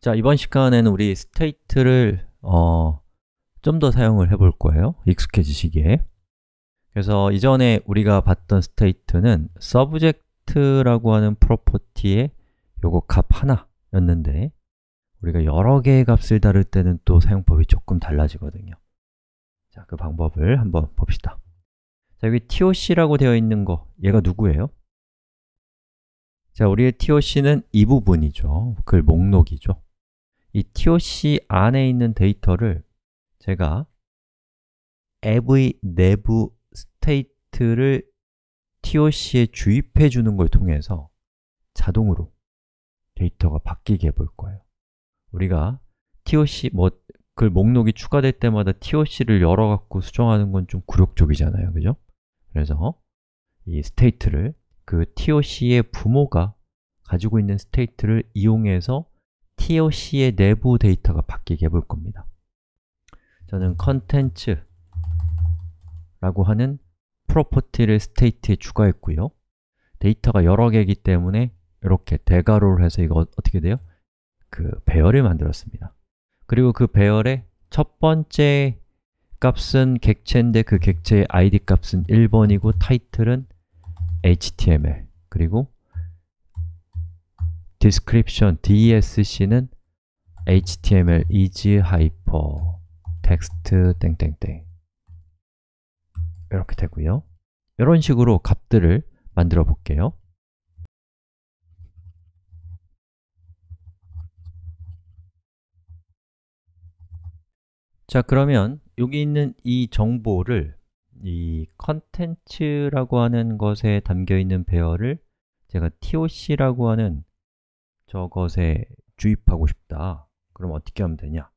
자, 이번 시간에는 우리 스테이트를 어, 좀 더 사용을 해볼 거예요 익숙해지시기에 그래서 이전에 우리가 봤던 스테이트는 subject라고 하는 프로퍼티의 요거 값 하나였는데 우리가 여러 개의 값을 다룰 때는 또 사용법이 조금 달라지거든요 자, 그 방법을 한번 봅시다 자, 여기 toc라고 되어 있는 거 얘가 누구예요? 자, 우리의 toc는 이 부분이죠 글 목록이죠 이 TOC 안에 있는 데이터를 제가 앱의 내부 스테이트를 TOC에 주입해 주는 걸 통해서 자동으로 데이터가 바뀌게 해볼 거예요 우리가 TOC, 뭐, 그 목록이 추가될 때마다 TOC를 열어갖고 수정하는 건 좀 굴욕적이잖아요, 그죠? 그래서 이 스테이트를 그 TOC의 부모가 가지고 있는 스테이트를 이용해서 TOC의 내부 데이터가 바뀌게 해볼 겁니다. 저는 c o n t 컨텐츠 라고 하는 프로퍼티를 s t a t e 에 추가했고요. 데이터가 여러 개이기 때문에 이렇게 대괄호를 해서 이거 어떻게 돼요? 그 배열을 만들었습니다. 그리고 그 배열의 첫 번째 값은 객체인데 그 객체의 id 값은 1번이고 타이틀은 html 그리고 description DSC는 HTML is hyper text 땡땡땡 이렇게 되고요. 이런 식으로 값들을 만들어 볼게요. 자, 그러면 여기 있는 이 정보를 이 컨텐츠라고 하는 것에 담겨 있는 배열을 제가 toc라고 하는 저것에 주입하고 싶다 그럼 어떻게 하면 되냐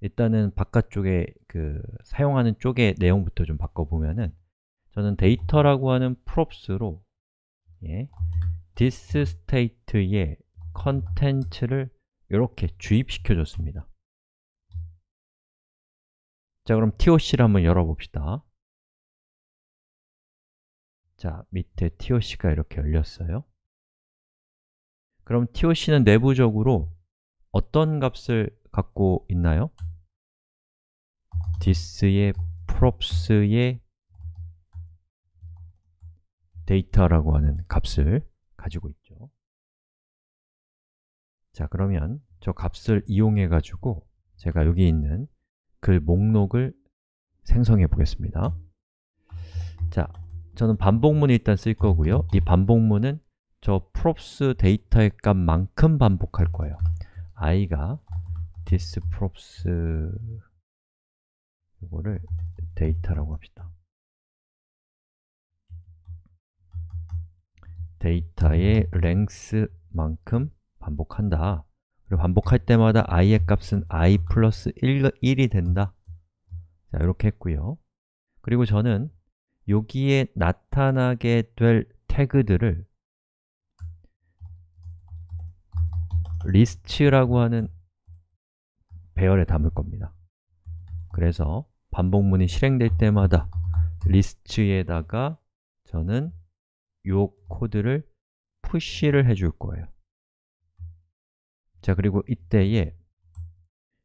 일단은 바깥쪽에 그 사용하는 쪽의 내용부터 좀 바꿔보면은 저는 데이터라고 하는 props로 예, this state의 컨텐츠를 이렇게 주입시켜 줬습니다 자 그럼 toc를 한번 열어봅시다 자 밑에 toc가 이렇게 열렸어요 그럼 TOC는 내부적으로 어떤 값을 갖고 있나요? this의 props의 데이터라고 하는 값을 가지고 있죠. 자, 그러면 저 값을 이용해 가지고 제가 여기 있는 글 목록을 생성해 보겠습니다. 자, 저는 반복문을 일단 쓸 거고요. 이 반복문은 저 props 데이터의 값만큼 반복할 거예요. i가 this props 이거를 데이터라고 합시다. 데이터의 length만큼 반복한다. 그리고 반복할 때마다 i의 값은 i 플러스 1, 이 된다. 자, 이렇게 했고요. 그리고 저는 여기에 나타나게 될 태그들을 리스트라고 하는 배열에 담을 겁니다. 그래서 반복문이 실행될 때마다 리스트에다가 저는 요 코드를 푸시를 해줄 거예요. 자, 그리고 이때에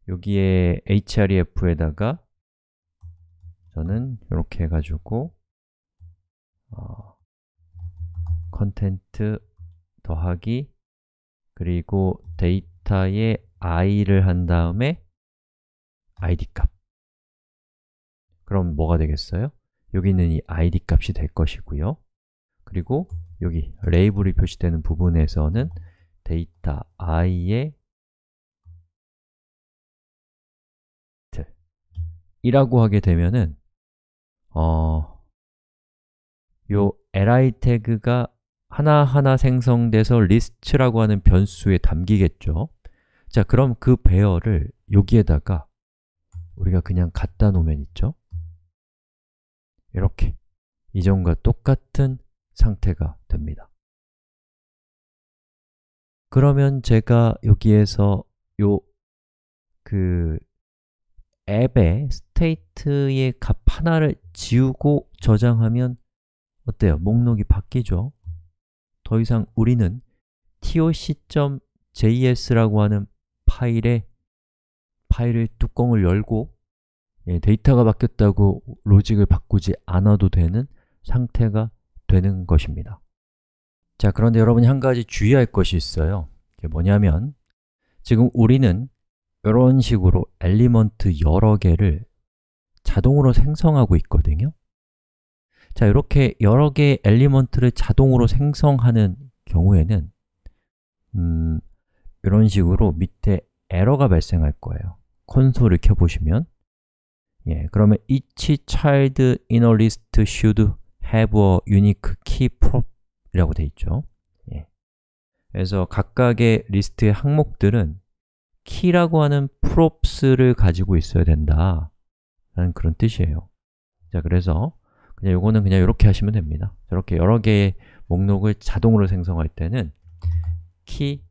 여기에 href에다가 저는 이렇게 해가지고 컨텐트 어, 더하기 그리고 데이터에 i를 한 다음에 id 값 그럼 뭐가 되겠어요? 여기 있는 이 id 값이 될 것이고요 그리고 여기 레이블이 표시되는 부분에서는 데이터 i의 이라고 하게 되면은 어, 요 li 태그가 하나하나 생성돼서 리스트라고 하는 변수에 담기겠죠 자, 그럼 그 배열을 여기에다가 우리가 그냥 갖다 놓으면 있죠 이렇게 이전과 똑같은 상태가 됩니다 그러면 제가 여기에서 요 그 앱의 스테이트의 값 하나를 지우고 저장하면 어때요? 목록이 바뀌죠? 더 이상 우리는 toc.js라고 하는 파일에 파일의 뚜껑을 열고 예, 데이터가 바뀌었다고 로직을 바꾸지 않아도 되는 상태가 되는 것입니다 자, 그런데 여러분이 한 가지 주의할 것이 있어요 이게 뭐냐면 지금 우리는 이런 식으로 엘리먼트 여러 개를 자동으로 생성하고 있거든요 자, 이렇게 여러 개의 엘리먼트를 자동으로 생성하는 경우에는 음, 이런 식으로 밑에 에러가 발생할 거예요. 콘솔을 켜보시면 예, 그러면 each child in a list should have a unique key prop 이라고 돼 있죠. 예. 그래서 각각의 리스트의 항목들은 k e y 라고 하는 props를 가지고 있어야 된다 라는 그런 뜻이에요. 자, 그래서 그냥 요거는 그냥 이렇게 하시면 됩니다. 저렇게 여러 개의 목록을 자동으로 생성할 때는 키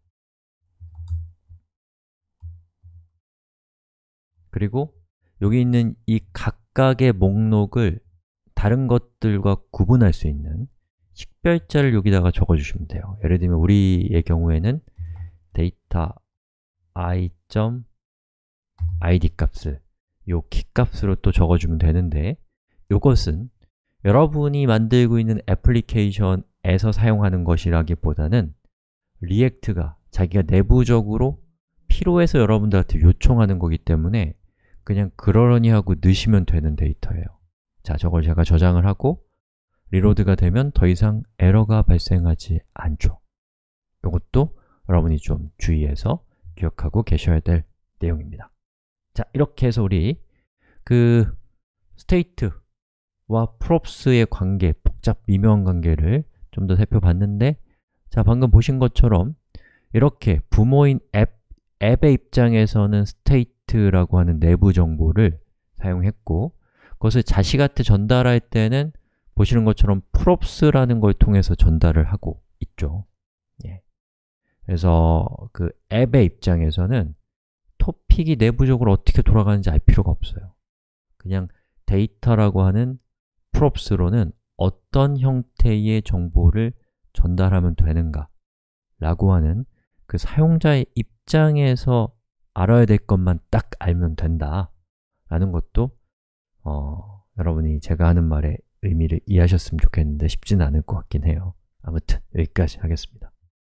그리고 여기 있는 이 각각의 목록을 다른 것들과 구분할 수 있는 식별자를 여기다가 적어주시면 돼요. 예를 들면 우리의 경우에는 데이터 i.id 값을 요 키 값으로 또 적어주면 되는데 요것은 여러분이 만들고 있는 애플리케이션에서 사용하는 것이라기보다는 리액트가 자기가 내부적으로 필요해서 여러분들한테 요청하는 거기 때문에 그냥 그러려니 하고 넣으시면 되는 데이터예요 자, 저걸 제가 저장을 하고 리로드가 되면 더 이상 에러가 발생하지 않죠 이것도 여러분이 좀 주의해서 기억하고 계셔야 될 내용입니다 자, 이렇게 해서 우리 그 스테이트 와 props의 관계, 복잡 미묘한 관계를 좀 더 살펴봤는데 자, 방금 보신 것처럼 이렇게 부모인 앱, 앱의 입장에서는 state라고 하는 내부 정보를 사용했고 그것을 자식한테 전달할 때는 보시는 것처럼 props라는 걸 통해서 전달을 하고 있죠 예. 그래서 그 앱의 입장에서는 토픽이 내부적으로 어떻게 돌아가는지 알 필요가 없어요 그냥 데이터라고 하는 props로는 어떤 형태의 정보를 전달하면 되는가 라고 하는 그 사용자의 입장에서 알아야 될 것만 딱 알면 된다 라는 것도 어, 여러분이 제가 하는 말의 의미를 이해하셨으면 좋겠는데 쉽진 않을 것 같긴 해요 아무튼 여기까지 하겠습니다